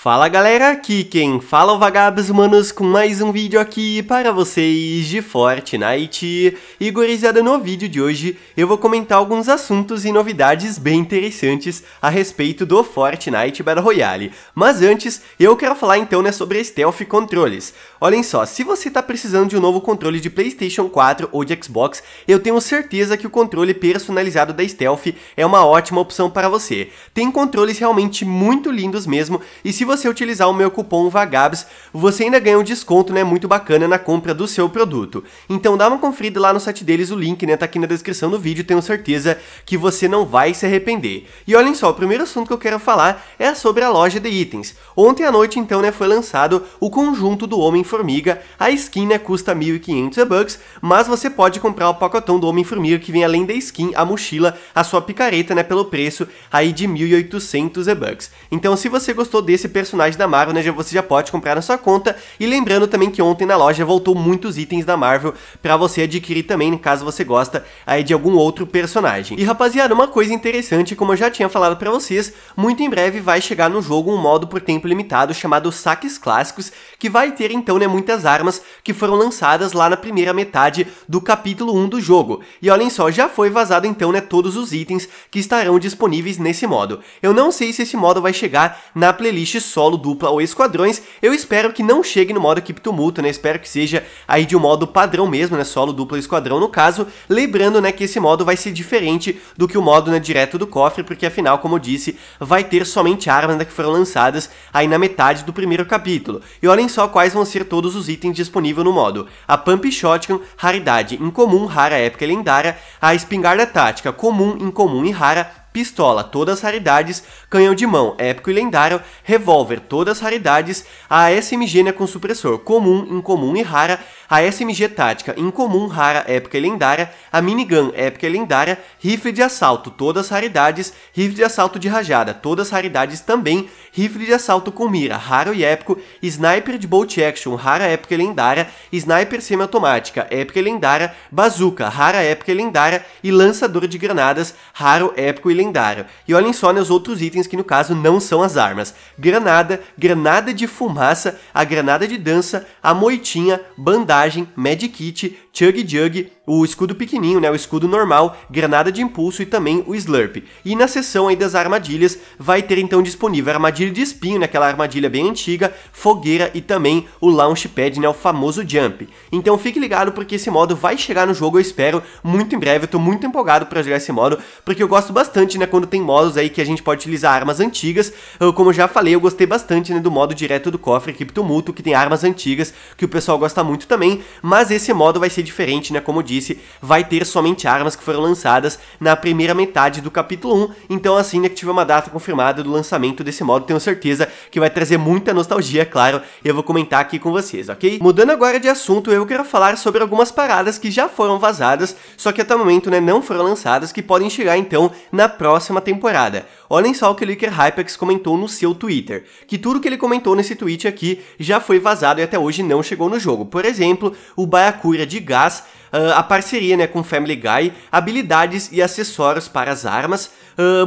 Fala galera, aqui quem fala é o Vagabos manos com mais um vídeo aqui para vocês de Fortnite. E gurizada, no vídeo de hoje eu vou comentar alguns assuntos e novidades bem interessantes a respeito do Fortnite Battle Royale. Mas antes, eu quero falar então né, sobre Stealth Controles. Olhem só, se você está precisando de um novo controle de Playstation 4 ou de Xbox, eu tenho certeza que o controle personalizado da Stealth é uma ótima opção para você. Tem controles realmente muito lindos mesmo, e se você utilizar o meu cupom VAGABS, você ainda ganha um desconto, né, muito bacana na compra do seu produto. Então dá uma conferida lá no site deles, o link, né, tá aqui na descrição do vídeo, tenho certeza que você não vai se arrepender. E olhem só, o primeiro assunto que eu quero falar é sobre a loja de itens. Ontem à noite, então, né, foi lançado o conjunto do Homem-Formiga, a skin, né, custa 1.500 bucks, mas você pode comprar o pacotão do Homem-Formiga que vem além da skin, a mochila, a sua picareta, né, pelo preço aí de 1.800 bucks. Então, se você gostou desse personagens da Marvel, né? Você já pode comprar na sua conta. E lembrando também que ontem na loja voltou muitos itens da Marvel para você adquirir também, caso você gosta aí de algum outro personagem. E rapaziada, uma coisa interessante, como eu já tinha falado para vocês, muito em breve vai chegar no jogo um modo por tempo limitado chamado Saques Clássicos, que vai ter então né, muitas armas que foram lançadas lá na primeira metade do capítulo 1 do jogo. E olhem só, já foi vazado então né, todos os itens que estarão disponíveis nesse modo. Eu não sei se esse modo vai chegar na playlist solo, dupla ou esquadrões. Eu espero que não chegue no modo equipe tumulto, né? Espero que seja aí de um modo padrão mesmo, né? Solo, dupla esquadrão no caso. Lembrando, né, que esse modo vai ser diferente do que o modo, né, direto do cofre, porque afinal, como eu disse, vai ter somente armas né, que foram lançadas aí na metade do primeiro capítulo. E olhem só quais vão ser todos os itens disponíveis no modo. A Pump Shotgun, raridade incomum, rara, épica e lendária. A Espingarda Tática, comum, incomum e rara pistola, todas raridades, canhão de mão, épico e lendário, revólver, todas raridades, a SMG né, com supressor, comum, incomum e rara, a SMG tática, incomum, rara, épica e lendária, a minigun, épica e lendária, rifle de assalto, todas raridades, rifle de assalto de rajada, todas raridades também, rifle de assalto com mira, raro e épico, sniper de bolt action, rara, épica e lendária, sniper semiautomática, épica e lendária, bazuca, rara, épica e lendária e lançador de granadas, raro, épico e lendário. E olhem só nos outros itens que no caso não são as armas. Granada, granada de fumaça, a granada de dança, a moitinha, bandagem, medkit, chug jug, o escudo pequenininho, né, o escudo normal, granada de impulso e também o slurp. E na seção aí das armadilhas vai ter então disponível a armadilha de espinho, né, aquela armadilha bem antiga, fogueira e também o launchpad, né, o famoso jump. Então fique ligado porque esse modo vai chegar no jogo, eu espero, muito em breve. Eu tô muito empolgado para jogar esse modo, porque eu gosto bastante, né, quando tem modos aí que a gente pode utilizar armas antigas. Eu, como eu já falei, eu gostei bastante, né, do modo direto do cofre Criptomulto, que tem armas antigas, que o pessoal gosta muito também, mas esse modo vai ser diferente, né, como eu disse, disse, vai ter somente armas que foram lançadas na primeira metade do capítulo 1, então assim né, que tiver uma data confirmada do lançamento desse modo, tenho certeza que vai trazer muita nostalgia, é claro, eu vou comentar aqui com vocês, ok? Mudando agora de assunto, eu quero falar sobre algumas paradas que já foram vazadas, só que até o momento né, não foram lançadas, que podem chegar então na próxima temporada. Olhem só o que o Licker Hypex comentou no seu Twitter, que tudo que ele comentou nesse tweet aqui já foi vazado e até hoje não chegou no jogo. Por exemplo, o Baiacura de gás ah, a parceria né, com Family Guy, habilidades e acessórios para as armas,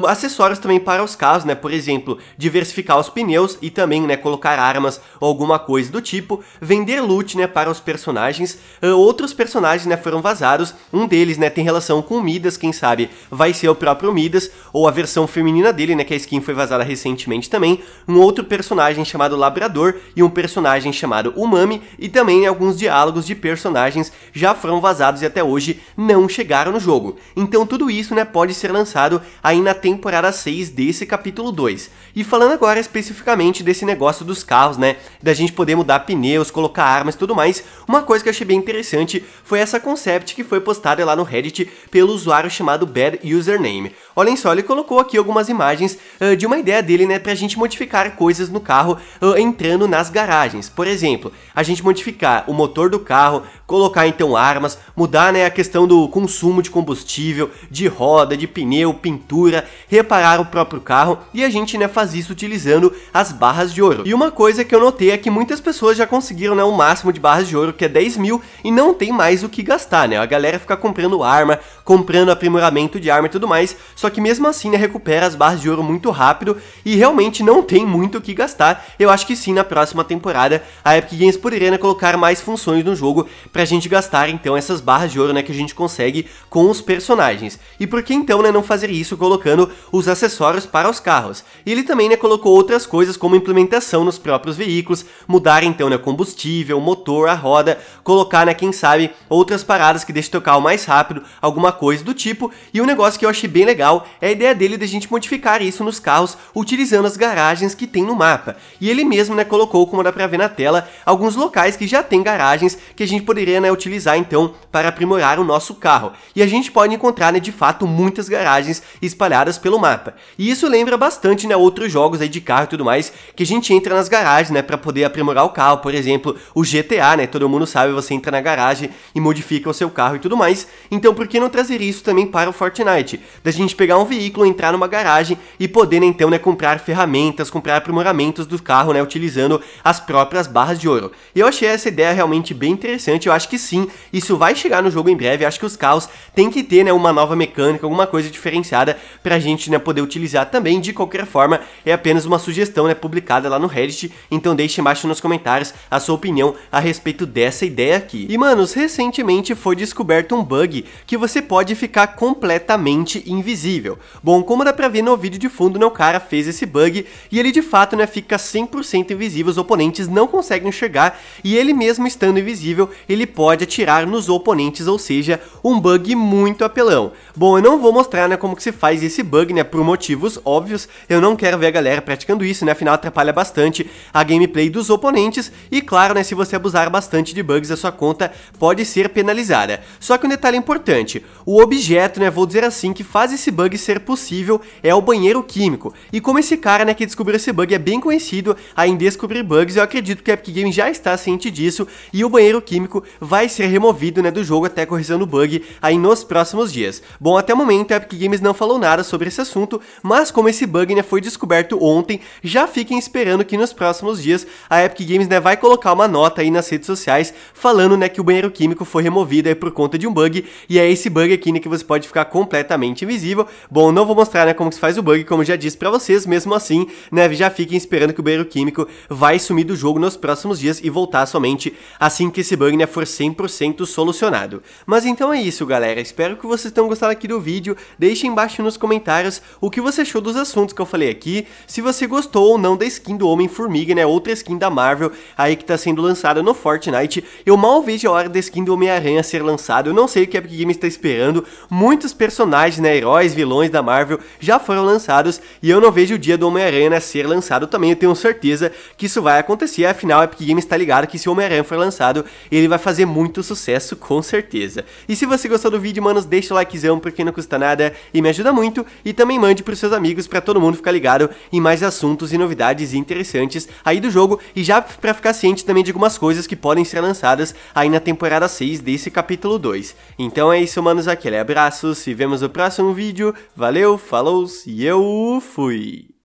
acessórios também para os casos, né? Por exemplo, diversificar os pneus e também, né, colocar armas ou alguma coisa do tipo, vender loot, né, para os personagens. Uh, outros personagens, né, foram vazados. Um deles, né, tem relação com o Midas, quem sabe vai ser o próprio Midas ou a versão feminina dele, né, que a skin foi vazada recentemente também. Um outro personagem chamado Labrador e um personagem chamado Umami e também né, alguns diálogos de personagens já foram vazados e até hoje não chegaram no jogo. Então tudo isso, né, pode ser lançado ainda saem na temporada 6 desse capítulo 2. E falando agora especificamente desse negócio dos carros, né? Da gente poder mudar pneus, colocar armas e tudo mais, uma coisa que eu achei bem interessante foi essa concept que foi postada lá no Reddit pelo usuário chamado Bad Username. Olhem só, ele colocou aqui algumas imagens uh, de uma ideia dele, né? Pra gente modificar coisas no carro uh, entrando nas garagens. Por exemplo, a gente modificar o motor do carro, colocar então armas, mudar né, a questão do consumo de combustível, de roda, de pneu, pintura pintura, reparar o próprio carro e a gente né, faz isso utilizando as barras de ouro. E uma coisa que eu notei é que muitas pessoas já conseguiram né, o máximo de barras de ouro, que é 10 mil, e não tem mais o que gastar, né? A galera fica comprando arma, comprando aprimoramento de arma e tudo mais, só que mesmo assim né, recupera as barras de ouro muito rápido e realmente não tem muito o que gastar. Eu acho que sim, na próxima temporada a Epic Games poderia né, colocar mais funções no jogo pra gente gastar então essas barras de ouro né, que a gente consegue com os personagens. E por que então né, não fazer isso colocando colocando os acessórios para os carros. E ele também né, colocou outras coisas como implementação nos próprios veículos, mudar então né, combustível, motor, a roda, colocar, né, quem sabe, outras paradas que deixam teu carro mais rápido, alguma coisa do tipo. E um negócio que eu achei bem legal é a ideia dele de a gente modificar isso nos carros utilizando as garagens que tem no mapa. E ele mesmo né, colocou, como dá pra ver na tela, alguns locais que já tem garagens que a gente poderia né, utilizar então para aprimorar o nosso carro. E a gente pode encontrar né, de fato muitas garagens espalhadas pelo mapa. E isso lembra bastante, né, outros jogos aí de carro e tudo mais, que a gente entra nas garagens, né, para poder aprimorar o carro, por exemplo, o GTA, né, todo mundo sabe, você entra na garagem e modifica o seu carro e tudo mais. Então por que não trazer isso também para o Fortnite? Da gente pegar um veículo, entrar numa garagem e poder, né, então, né, comprar ferramentas, comprar aprimoramentos do carro, né, utilizando as próprias barras de ouro. E eu achei essa ideia realmente bem interessante, eu acho que sim, isso vai chegar no jogo em breve, eu acho que os carros têm que ter, né, uma nova mecânica, alguma coisa diferenciada para a gente né, poder utilizar também. De qualquer forma, é apenas uma sugestão né, publicada lá no Reddit, então deixe embaixo nos comentários a sua opinião a respeito dessa ideia aqui. E manos, recentemente foi descoberto um bug que você pode ficar completamente invisível. Bom, como dá pra ver no vídeo de fundo, né, o cara fez esse bug e ele de fato né, fica 100% invisível, os oponentes não conseguem chegar e ele mesmo estando invisível, ele pode atirar nos oponentes, ou seja, um bug muito apelão. Bom, eu não vou mostrar né, como que se faz mas esse bug, né, por motivos óbvios, eu não quero ver a galera praticando isso, né? Afinal, atrapalha bastante a gameplay dos oponentes. E claro, né, se você abusar bastante de bugs, a sua conta pode ser penalizada. Só que um detalhe importante, o objeto, né, vou dizer assim, que faz esse bug ser possível é o banheiro químico. E como esse cara, né, que descobriu esse bug é bem conhecido em descobrir bugs, eu acredito que a Epic Games já está ciente disso e o banheiro químico vai ser removido, né, do jogo até a correção do bug aí nos próximos dias. Bom, até o momento a Epic Games não falou nada, sobre esse assunto, mas como esse bug né, foi descoberto ontem, já fiquem esperando que nos próximos dias a Epic Games né, vai colocar uma nota aí nas redes sociais falando né, que o banheiro químico foi removido aí é, por conta de um bug, e é esse bug aqui né, que você pode ficar completamente invisível. Bom, não vou mostrar né, como se faz o bug, como já disse para vocês, mesmo assim, né, já fiquem esperando que o banheiro químico vai sumir do jogo nos próximos dias e voltar somente assim que esse bug né, for 100% solucionado. Mas então é isso, galera. Espero que vocês tenham gostado aqui do vídeo. Deixem embaixo nos comentários o que você achou dos assuntos que eu falei aqui, se você gostou ou não da skin do Homem-Formiga, né, outra skin da Marvel aí que tá sendo lançada no Fortnite. Eu mal vejo a hora da skin do Homem-Aranha ser lançada, eu não sei o que a Epic Games tá esperando. Muitos personagens, né, heróis, vilões da Marvel já foram lançados e eu não vejo o dia do Homem-Aranha né, ser lançado também, eu tenho certeza que isso vai acontecer, afinal a Epic Games tá ligado que se o Homem-Aranha for lançado, ele vai fazer muito sucesso com certeza. E se você gostou do vídeo, manos, deixa o likezão porque não custa nada e me ajuda muito muito e também mande para os seus amigos para todo mundo ficar ligado em mais assuntos e novidades interessantes aí do jogo e já para ficar ciente também de algumas coisas que podem ser lançadas aí na temporada 6 desse capítulo 2. Então é isso, manos, aquele abraço, se vemos no próximo vídeo, valeu, falou e eu fui!